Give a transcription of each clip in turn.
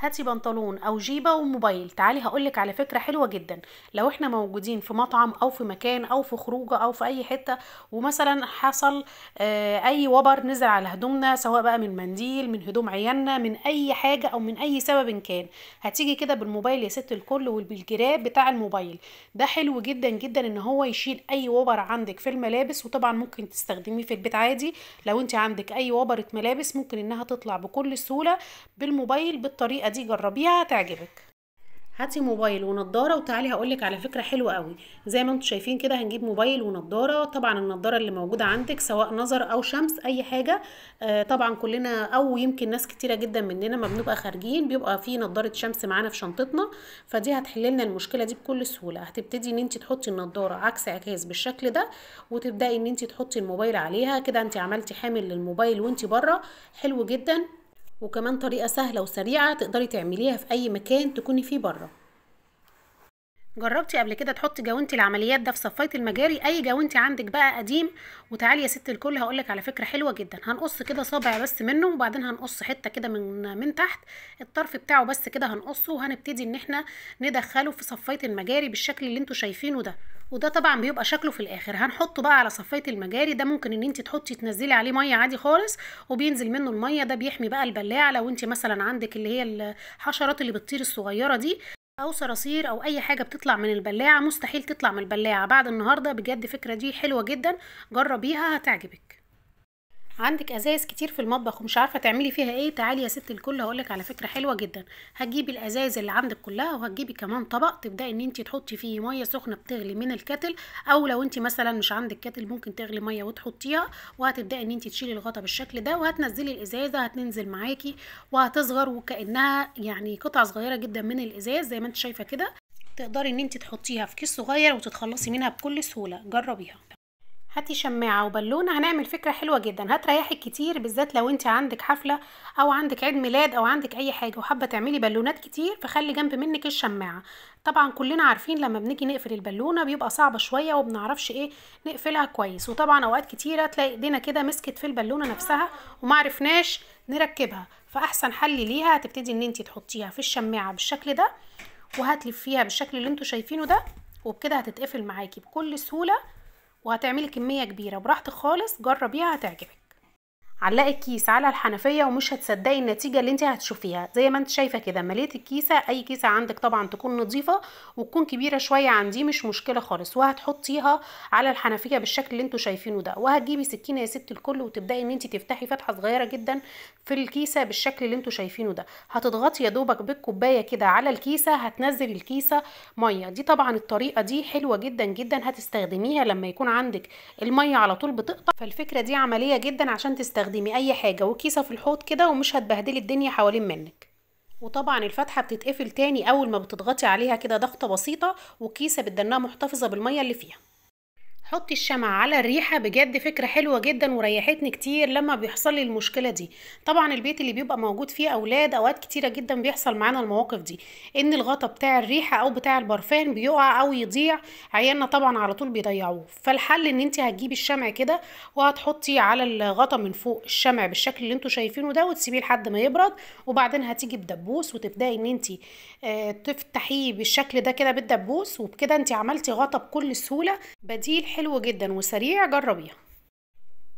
هاتي بنطلون او جيبه وموبايل تعالي هقولك على فكره حلوه جدا لو احنا موجودين في مطعم او في مكان او في خروجه او في اي حته ومثلا حصل آه، اي وبر نزل على هدومنا سواء بقى من منديل من هدوم عيالنا من اي حاجه او من اي سبب كان هتيجي كده بالموبايل يا ست الكل وبالجراب بتاع الموبايل ده حلو جدا جدا ان هو يشيل اي وبر عندك في الملابس وطبعا ممكن تستخدميه في البيت عادي لو انت عندك اي وبره ملابس ممكن انها تطلع بكل سهوله بالموبايل بالطريقه الطريقه دي جربيها هتعجبك هاتي موبايل ونضاره وتعالي هقولك على فكره حلوه قوي زي ما انتم شايفين كده هنجيب موبايل ونضاره طبعا النضاره اللي موجوده عندك سواء نظر او شمس اي حاجه آه طبعا كلنا او يمكن ناس كتيره جدا مننا ما بنبقى خارجين بيبقى في نضاره شمس معانا في شنطتنا فدي هتحل لنا المشكله دي بكل سهوله هتبتدي ان انت تحطي النضاره عكس عكاز بالشكل ده وتبداي ان انت تحطي الموبايل عليها كده انت عملتي حامل للموبايل وانت بره حلو جدا وكمان طريقة سهلة وسريعة تقدري تعمليها في أي مكان تكوني فيه بره جربتي قبل كده تحطي جاونتي العمليات ده في صفايه المجاري اي جاونتي عندك بقى قديم وتعالي يا ست الكل هقولك على فكره حلوه جدا هنقص كده صابع بس منه وبعدين هنقص حته كده من من تحت الطرف بتاعه بس كده هنقصه وهنبتدي ان احنا ندخله في صفايه المجاري بالشكل اللي انتوا شايفينه ده وده طبعا بيبقى شكله في الاخر هنحطه بقى على صفايه المجاري ده ممكن ان انت تحطي تنزلي عليه ميه عادي خالص وبينزل منه الميه ده بيحمي بقى البلاعه لو انت مثلا عندك اللي هي الحشرات اللي بتطير الصغيره دي او صراصير او اي حاجه بتطلع من البلاعه مستحيل تطلع من البلاعه بعد النهارده بجد الفكره دي حلوه جدا جربيها هتعجبك عندك ازايز كتير في المطبخ ومش عارفه تعملي فيها ايه تعالي يا ست الكل هقولك على فكره حلوه جدا هتجيبي الازايز اللي عندك كلها وهتجيبي كمان طبق تبداي ان انت تحطي فيه ميه سخنه بتغلي من الكتل او لو انت مثلا مش عندك كتل ممكن تغلي ميه وتحطيها وهتبداي ان انت تشيلي الغطا بالشكل ده وهتنزلي الازازه هتنزل معاكي وهتصغر وكانها يعني قطع صغيره جدا من الازاز زي ما انت شايفه كده تقدري ان انت تحطيها في كيس صغير وتتخلصي منها بكل سهوله جربيها هاتي شماعه وبالونه هنعمل فكره حلوه جدا هتريحك كتير بالذات لو انت عندك حفله او عندك عيد ميلاد او عندك اي حاجه وحابه تعملي بالونات كتير فخلي جنب منك الشماعه طبعا كلنا عارفين لما بنيجي نقفل البالونه بيبقى صعبه شويه وبنعرفش ايه نقفلها كويس وطبعا اوقات كتيره تلاقي ايدينا كده مسكت في البالونه نفسها ومعرفناش نركبها فاحسن حل ليها هتبتدي ان انت تحطيها في الشماعه بالشكل ده وهتلفيها بالشكل اللي انتوا شايفينه ده وبكده هتتقفل معاكي بكل سهوله وهتعملي كمية كبيرة براحتك خالص جربيها هتعجبك علقي الكيس على الحنفيه ومش هتصدقي النتيجه اللي انت هتشوفيها زي ما انت شايفه كده مليت الكيسه اي كيسه عندك طبعا تكون نظيفه وتكون كبيره شويه عن دي مش مشكله خالص وهتحطيها على الحنفيه بالشكل اللي انتوا شايفينه ده وهتجيبي سكينه يا ست الكل وتبداي ان انت تفتحي فتحه صغيره جدا في الكيسه بالشكل اللي انتوا شايفينه ده هتضغطي يا دوبك بالكوبايه كده على الكيسه هتنزل الكيسه ميه دي طبعا الطريقه دي حلوه جدا جدا هتستخدميها لما يكون عندك الميه على طول بتقطع فالفكره دي عمليه جدا عشان تستخدمي تستخدمي اي حاجه وكيسه في الحوض كده ومش هتبهدلي الدنيا حوالين منك وطبعا الفتحه بتتقفل تاني اول ما بتضغطي عليها كده ضغطه بسيطه وكيسه بتدنها محتفظه بالميه اللي فيها حطي الشمع على الريحة بجد فكرة حلوة جدا وريحتني كتير لما بيحصل لي المشكلة دي طبعا البيت اللي بيبقى موجود فيه أولاد أوقات كتيرة جدا بيحصل معانا المواقف دي إن الغطا بتاع الريحة أو بتاع البرفان بيقع أو يضيع عيالنا طبعا على طول بيضيعوه فالحل إن أنت هتجيبي الشمع كده وهتحطي على الغطا من فوق الشمع بالشكل اللي انتوا شايفينه ده وتسيبيه لحد ما يبرد وبعدين هتيجي بدبوس وتبدأي إن أنت آه، تفتحيه بالشكل ده كده بالدبوس وبكده أنت عملتي غطا بكل سهولة بديل حلو جدا وسريع جربيها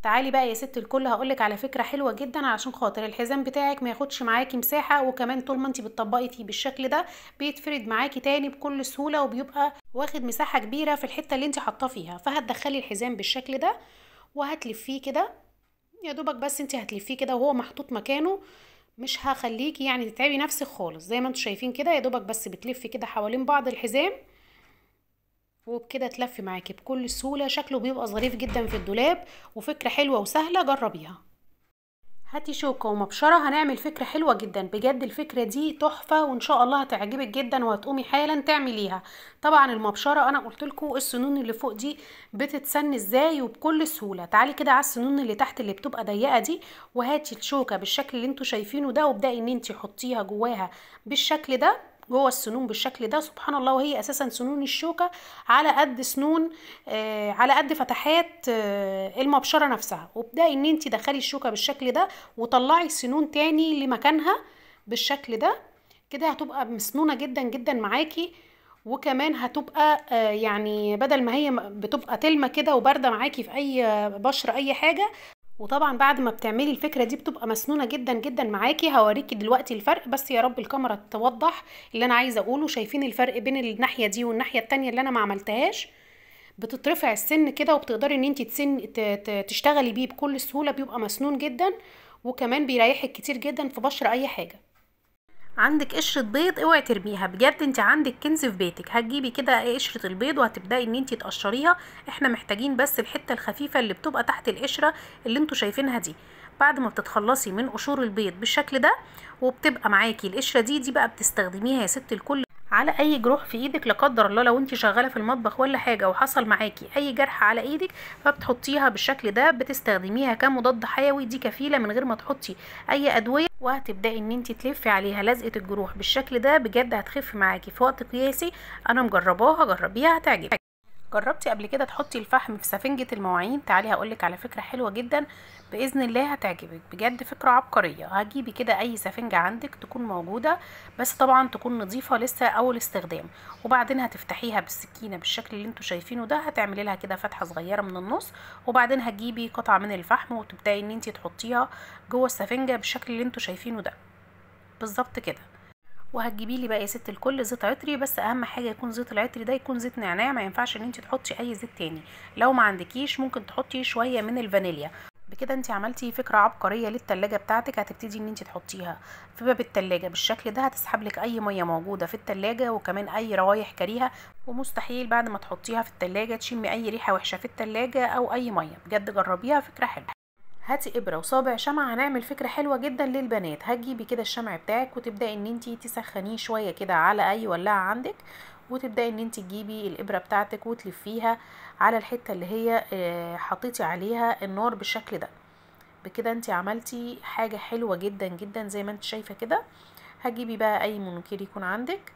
تعالي بقى يا ست الكل هقولك على فكره حلوه جدا علشان خاطر الحزام بتاعك ما ياخدش معاكي مساحه وكمان طول ما انت بتطبقي فيه بالشكل ده بيتفرد معاكي تاني بكل سهوله وبيبقى واخد مساحه كبيره في الحته اللي انت حاطاه فيها فهتدخلي الحزام بالشكل ده وهتلفيه كده يا دوبك بس انت هتلفيه كده وهو محطوط مكانه مش هخليكي يعني تتعبي نفسك خالص زي ما انتوا شايفين كده يا دوبك بس بتلفي كده حوالين بعض الحزام وبكده تلف معاكي بكل سهولة شكله بيبقى ظريف جدا في الدولاب وفكرة حلوة وسهلة جربيها هاتي شوكة ومبشرة هنعمل فكرة حلوة جدا بجد الفكرة دي تحفة وان شاء الله هتعجبك جدا وهتقومي حالا تعمليها طبعا المبشرة انا قلت لكم السنون اللي فوق دي بتتسن ازاي وبكل سهولة تعالي كده على السنون اللي تحت اللي بتبقى ضيقة دي وهاتي الشوكة بالشكل اللي انتوا شايفينه ده وابدأي ان انتي حطيها جواها بالشكل ده جوه السنون بالشكل ده سبحان الله وهي اساسا سنون الشوكه على قد سنون آه على قد فتحات آه المبشره نفسها وابداي ان انت دخلي الشوكه بالشكل ده وطلعي السنون تاني لمكانها بالشكل ده كده هتبقى مسنونه جدا جدا معاكي وكمان هتبقى آه، يعني بدل ما هي بتبقى تلمة كده وباردة معاكي في اي بشرة اي حاجة وطبعا بعد ما بتعملي الفكره دي بتبقى مسنونه جدا جدا معاكي هوريكي دلوقتي الفرق بس يا رب الكاميرا توضح اللي انا عايزه اقوله شايفين الفرق بين الناحيه دي والناحيه التانية اللي انا ما عملتهاش بتترفع السن كده وبتقدري ان انت تسن تشتغلي بيه بكل سهوله بيبقى مسنون جدا وكمان بيريحك كتير جدا في بشره اي حاجه عندك قشره بيض اوعي ترميها بجد انت عندك كنز في بيتك هتجيبي كده قشره البيض وهتبداي ان انت تقشريها احنا محتاجين بس الحته الخفيفه اللي بتبقى تحت القشره اللي انتوا شايفينها دي بعد ما بتتخلصي من قشور البيض بالشكل ده وبتبقى معاكي القشره دي دي بقى بتستخدميها يا ست الكل على اي جروح في ايدك لا قدر الله لو انت شغاله في المطبخ ولا حاجه وحصل معاكي اي جرح على ايدك فبتحطيها بالشكل ده بتستخدميها كمضاد حيوي دي كفيله من غير ما تحطي اي ادويه وهتبداي ان انت تلفي عليها لزقه الجروح بالشكل ده بجد هتخف معاكي في وقت قياسي انا مجرباها جربيها هتعجبك جربتي قبل كده تحطي الفحم في سفنجة المواعين تعالي هقولك على فكرة حلوة جدا بإذن الله هتعجبك بجد فكرة عبقرية هجيبي كده أي سفنجة عندك تكون موجودة بس طبعا تكون نظيفة لسه أول استخدام وبعدين هتفتحيها بالسكينة بالشكل اللي انتوا شايفينه ده هتعملي لها كده فتحة صغيرة من النص وبعدين هتجيبي قطعة من الفحم وتبدأي ان انتي تحطيها جوه السفنجة بالشكل اللي انتوا شايفينه ده بالظبط كده وهتجيبي لي بقى يا ست الكل زيت عطري بس اهم حاجه يكون زيت العطري ده يكون زيت نعناع ما ينفعش ان انت تحطي اي زيت تاني لو ما عندكيش ممكن تحطي شويه من الفانيليا بكده انت عملتي فكره عبقريه للتلاجة بتاعتك هتبتدي ان انت تحطيها في باب التلاجة بالشكل ده هتسحب لك اي ميه موجوده في التلاجة وكمان اي روايح كريهه ومستحيل بعد ما تحطيها في التلاجة تشمي اي ريحه وحشه في التلاجة او اي ميه بجد جربيها فكره حلوه هاتي ابره وصابع شمع هنعمل فكره حلوه جدا للبنات هتجيبي كده الشمع بتاعك وتبداي ان انت تسخنيه شويه كده على اي ولاعه عندك وتبداي ان انت تجيبي الابره بتاعتك وتلفيها على الحته اللي هي آه، حطيتي عليها النار بالشكل ده بكده انت عملتي حاجه حلوه جدا جدا زي ما انت شايفه كده هتجيبي بقى اي منكير يكون عندك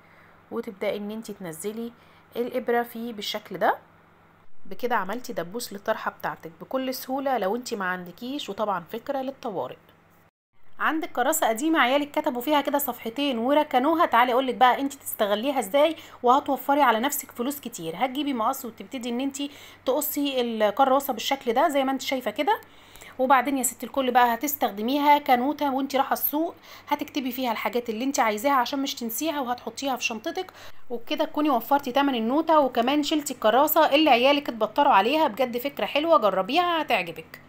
وتبداي ان انت تنزلي الابره فيه بالشكل ده بكده عملتي دبوس للطرحه بتاعتك بكل سهوله لو انت ما عندكيش وطبعا فكره للطوارئ عندك كراسه قديمه عيالك كتبوا فيها كده صفحتين وركنوها تعالي اقول لك بقى انت تستغليها ازاي وهتوفري على نفسك فلوس كتير هتجيبي مقص وتبتدي ان انت تقصي الكراسه بالشكل ده زي ما انت شايفه كده وبعدين يا ست الكل بقى هتستخدميها كنوته وانت رايحه السوق هتكتبي فيها الحاجات اللي انت عايزاها عشان مش تنسيها وهتحطيها في شنطتك وبكده تكوني وفرتي تمن النوته وكمان شلتي الكراسه اللي عيالك اتبطروا عليها بجد فكره حلوه جربيها هتعجبك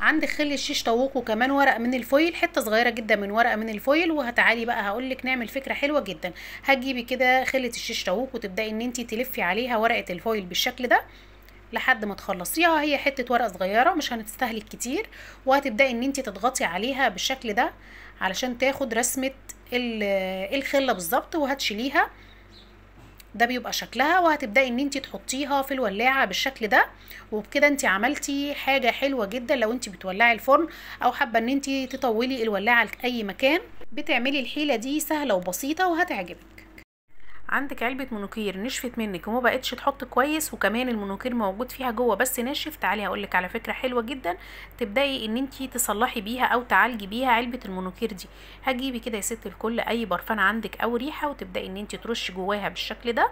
عندك خل الشيش طاووق وكمان ورق من الفويل حته صغيره جدا من ورقه من الفويل وهتعالي بقى هقول لك نعمل فكره حلوه جدا هتجيبي كده خله الشيش طوق وتبداي ان انت تلفي عليها ورقه الفويل بالشكل ده لحد ما تخلصيها هي حته ورقه صغيره مش هنستهلك كتير وهتبداي ان انت تضغطي عليها بالشكل ده علشان تاخد رسمه الخله بالظبط وهتشيليها ده بيبقى شكلها وهتبداي ان انت تحطيها في الولاعه بالشكل ده وبكده انت عملتي حاجه حلوه جدا لو انت بتولعي الفرن او حابه ان انت تطولي الولاعه لاي مكان بتعملي الحيله دي سهله وبسيطه وهتعجبك عندك علبه منوكير نشفت منك وما بقتش تحط كويس وكمان المونوكير موجود فيها جوه بس ناشف تعالي هقولك على فكره حلوه جدا تبداي ان انتي تصلحي بيها او تعالجي بيها علبه المونوكير دي هتجيبي كده يا ست الكل اي برفان عندك او ريحه وتبداي ان انتي ترشي جواها بالشكل ده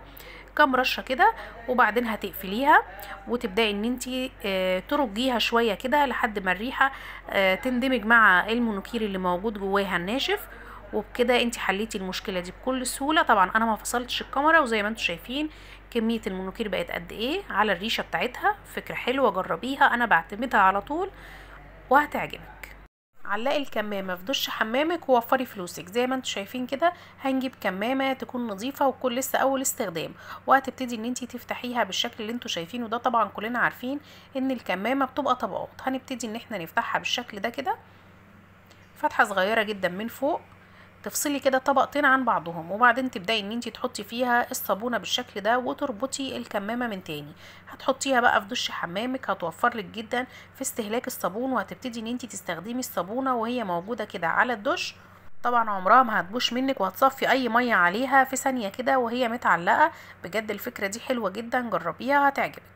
كام رشه كده وبعدين هتقفليها وتبداي ان انتي آه، ترجيها شويه كده لحد ما الريحه آه، تندمج مع المونوكير اللي موجود جواها الناشف وبكده انت حليتي المشكله دي بكل سهوله طبعا انا ما فصلتش الكاميرا وزي ما انتم شايفين كميه المونوكير بقت قد ايه على الريشه بتاعتها فكره حلوه جربيها انا بعتمدها على طول وهتعجبك علقي الكمامه في دش حمامك ووفري فلوسك زي ما انتم شايفين كده هنجيب كمامه تكون نظيفه وتكون لسه اول استخدام وهتبتدي ان انت تفتحيها بالشكل اللي انتم شايفينه ده طبعا كلنا عارفين ان الكمامه بتبقى طبقات هنبتدي ان احنا نفتحها بالشكل ده كده فتحه صغيره جدا من فوق تفصلي كده طبقتين عن بعضهم وبعدين تبداي ان انت تحطي فيها الصابونه بالشكل ده وتربطي الكمامه من تاني هتحطيها بقى في دش حمامك هتوفر لك جدا في استهلاك الصابون وهتبتدي ان انت تستخدمي الصابونه وهي موجوده كده على الدش طبعا عمرها ما هتبوش منك وهتصفي اي ميه عليها في ثانيه كده وهي متعلقه بجد الفكره دي حلوه جدا جربيها هتعجبك